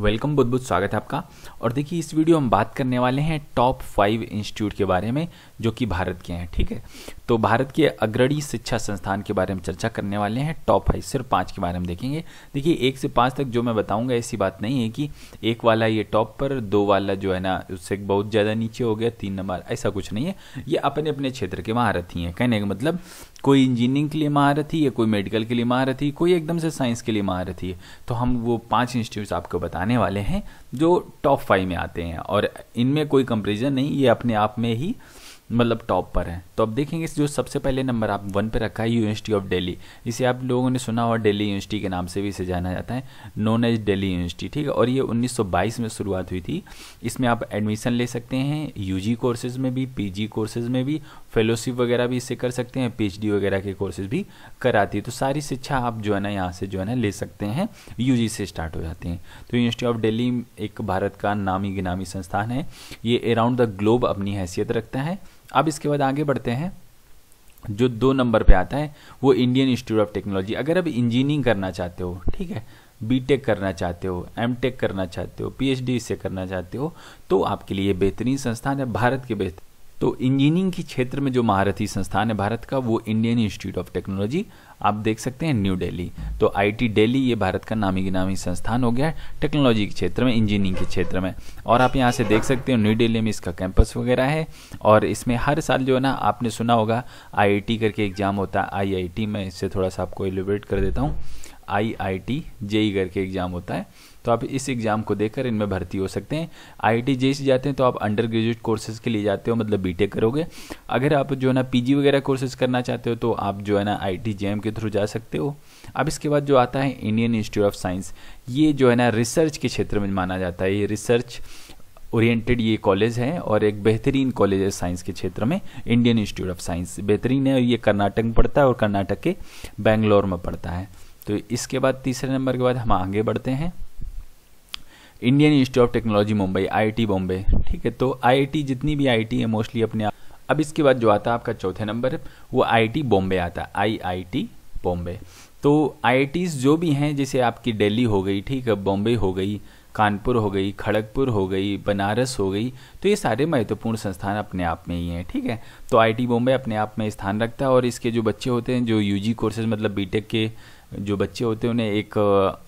welcome बहुत बहुत स्वागत है आपका और देखिए इस वीडियो हम बात करने वाले हैं टॉप फाइव इंस्टीट्यूट के बारे में जो कि भारत के हैं ठीक है तो भारत के अग्रणी शिक्षा संस्थान के बारे में चर्चा करने वाले हैं टॉप फाइव सिर्फ पाँच के बारे में देखेंगे देखिए एक से पाँच तक जो मैं बताऊंगा ऐसी बात नहीं है कि एक वाला ये टॉप पर दो वाला जो है ना उससे बहुत ज़्यादा नीचे हो गया तीन नंबर ऐसा कुछ नहीं है ये अपने अपने क्षेत्र के महारथी हैं कहने का मतलब कोई इंजीनियरिंग के लिए महारत ही है कोई मेडिकल के लिए महारत ही कोई एकदम से साइंस के लिए महारत ही तो हम वो पांच इंस्टीट्यूट आपको बताने वाले हैं जो टॉप फाइव में आते हैं और इनमें कोई कंपेरिजन नहीं ये अपने आप में ही मतलब टॉप पर है तो अब देखेंगे जो सबसे पहले नंबर आप वन पे रखा है यूनिवर्सिटी ऑफ दिल्ली इसे आप लोगों ने सुना और दिल्ली यूनिवर्सिटी के नाम से भी इसे जाना जाता है नॉन एज दिल्ली यूनिवर्सिटी ठीक है और ये 1922 में शुरुआत हुई थी इसमें आप एडमिशन ले सकते हैं यू कोर्सेज में भी पी कोर्सेज में भी फेलोशिप वगैरह भी इसे कर सकते हैं पी वगैरह के कोर्सेज भी कराती है तो सारी शिक्षा आप जो है ना यहाँ से जो है ना ले सकते हैं यू से स्टार्ट हो जाते हैं तो यूनिवर्सिटी ऑफ डेली एक भारत का नामी गिनामी संस्थान है ये अराउंड द ग्लोब अपनी हैसियत रखता है अब इसके बाद आगे बढ़ते हैं जो दो नंबर पे आता है वो इंडियन इंस्टीट्यूट ऑफ टेक्नोलॉजी अगर आप इंजीनियरिंग करना चाहते हो ठीक है बीटेक करना चाहते हो एमटेक करना चाहते हो पीएचडी से करना चाहते हो तो आपके लिए बेहतरीन संस्थान है भारत के बेहतरीन तो इंजीनियरिंग के क्षेत्र में जो महारथी संस्थान है भारत का वो इंडियन इंस्टीट्यूट ऑफ टेक्नोलॉजी आप देख सकते हैं न्यू दिल्ली तो आईटी दिल्ली ये भारत का नामी गिनामी संस्थान हो गया है टेक्नोलॉजी के क्षेत्र में इंजीनियरिंग के क्षेत्र में और आप यहाँ से देख सकते हो न्यू दिल्ली में इसका कैंपस वगैरह है और इसमें हर साल जो है ना आपने सुना होगा आई करके एग्ज़ाम होता है आई में इससे थोड़ा सा आपको एलिब्रेट कर देता हूँ आई आई टी जेई करके एग्ज़ाम होता है तो आप इस एग्ज़ाम को देकर इनमें भर्ती हो सकते हैं आई टी जेई से जाते हैं तो आप अंडर ग्रेजुएट कोर्सेज के लिए जाते हो मतलब बीटेक करोगे अगर आप जो है ना पीजी वगैरह कोर्सेज करना चाहते हो तो आप जो है ना आई टी जे एम के थ्रू जा सकते हो अब इसके बाद जो आता है इंडियन इंस्टीट्यूट ऑफ साइंस ये जो है ना रिसर्च के क्षेत्र में माना जाता है ये रिसर्च ओरिएंटेड ये कॉलेज है और एक बेहतरीन कॉलेज है साइंस के क्षेत्र में इंडियन इंस्टीट्यूट ऑफ साइंस बेहतरीन है और ये कर्नाटक में पढ़ता है और कर्नाटक के बेंगलोर में पढ़ता है तो इसके बाद तीसरे नंबर के बाद हम आगे बढ़ते हैं Indian institute of technology Mumbai IIT Bombay ठीक है तो आईआईटी जितनी भी आई है मोस्टली अपने अब इसके बाद जो आता है आपका चौथे नंबर वो आईआईटी बॉम्बे आता है आईआईटी बॉम्बे तो आई जो भी हैं जैसे आपकी दिल्ली हो गई ठीक है बॉम्बे हो गई कानपुर हो गई खड़गपुर हो गई बनारस हो गई तो ये सारे महत्वपूर्ण संस्थान अपने आप में ही हैं ठीक है तो आई बॉम्बे अपने आप में स्थान रखता है और इसके जो बच्चे होते हैं जो यूजी कोर्सेज मतलब बीटेक के जो बच्चे होते हैं उन्हें एक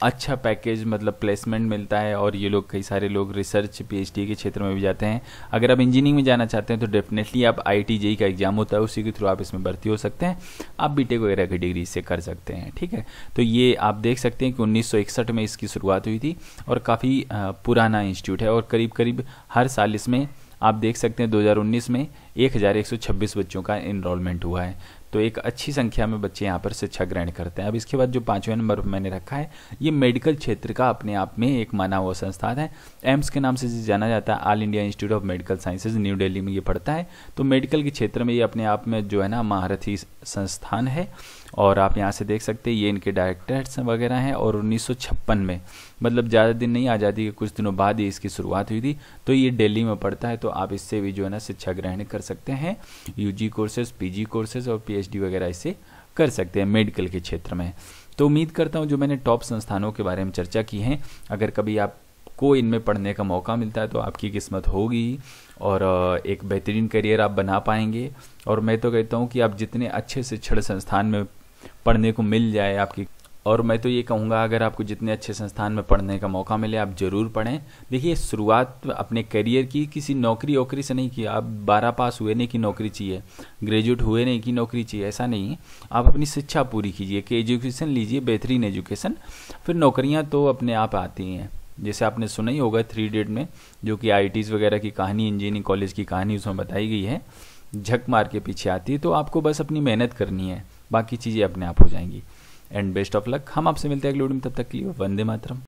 अच्छा पैकेज मतलब प्लेसमेंट मिलता है और ये लोग कई सारे लोग रिसर्च पीएचडी के क्षेत्र में भी जाते हैं अगर आप इंजीनियरिंग में जाना चाहते हैं तो डेफिनेटली आप आई e का एग्ज़ाम होता है उसी के थ्रू आप इसमें भर्ती हो सकते हैं आप बी वगैरह की डिग्री से कर सकते हैं ठीक है तो ये आप देख सकते हैं कि उन्नीस में इसकी शुरुआत हुई थी और काफ़ी पुराना इंस्टीट्यूट है और करीब करीब हर साल इसमें आप देख सकते हैं 2019 में 1126 बच्चों का इनरोलमेंट हुआ है तो एक अच्छी संख्या में बच्चे यहाँ पर शिक्षा ग्रहण करते हैं अब इसके बाद जो पाँचवें नंबर पर मैंने रखा है ये मेडिकल क्षेत्र का अपने आप में एक माना हुआ संस्थान है एम्स के नाम से जिसे जाना जाता है all India institute of medical sciences new Delhi में ये पढ़ता है तो मेडिकल के क्षेत्र में ये अपने आप में जो है ना महारथी संस्थान है और आप यहाँ से देख सकते हैं ये इनके डायरेक्टर्स वगैरह हैं और उन्नीस में मतलब ज़्यादा दिन नहीं आज़ादी के कुछ दिनों बाद ही इसकी शुरुआत हुई थी तो ये दिल्ली में पढ़ता है तो आप इससे भी जो है ना शिक्षा ग्रहण कर सकते हैं U G courses P courses और पी वगैरह इससे कर सकते हैं मेडिकल के क्षेत्र में तो उम्मीद करता हूँ जो मैंने टॉप संस्थानों के बारे में चर्चा की है अगर कभी आप को इनमें पढ़ने का मौका मिलता है तो आपकी किस्मत होगी और एक बेहतरीन करियर आप बना पाएंगे और मैं तो कहता हूँ कि आप जितने अच्छे शिक्षण संस्थान में पढ़ने को मिल जाए आपकी और मैं तो ये कहूँगा अगर आपको जितने अच्छे संस्थान में पढ़ने का मौका मिले आप ज़रूर पढ़ें देखिए शुरुआत अपने करियर की किसी नौकरी वोकरी से नहीं की आप बारह पास हुए नहीं की नौकरी चाहिए ग्रेजुएट हुए नहीं की नौकरी चाहिए ऐसा नहीं है आप अपनी शिक्षा पूरी कीजिए कि एजुकेशन लीजिए बेहतरीन एजुकेशन फिर नौकरियाँ तो अपने आप आती हैं जैसे आपने सुना ही होगा थ्री डेट में जो कि आई वगैरह की कहानी इंजीनियरिंग कॉलेज की कहानी उसमें बताई गई है झक मार के पीछे आती है तो आपको बस अपनी मेहनत करनी है बाकी चीज़ें अपने आप हो जाएंगी एंड बेस्ट ऑफ लक हम आपसे मिलते हैं अगले वीडियो में तब तक के लिए वंदे मातरम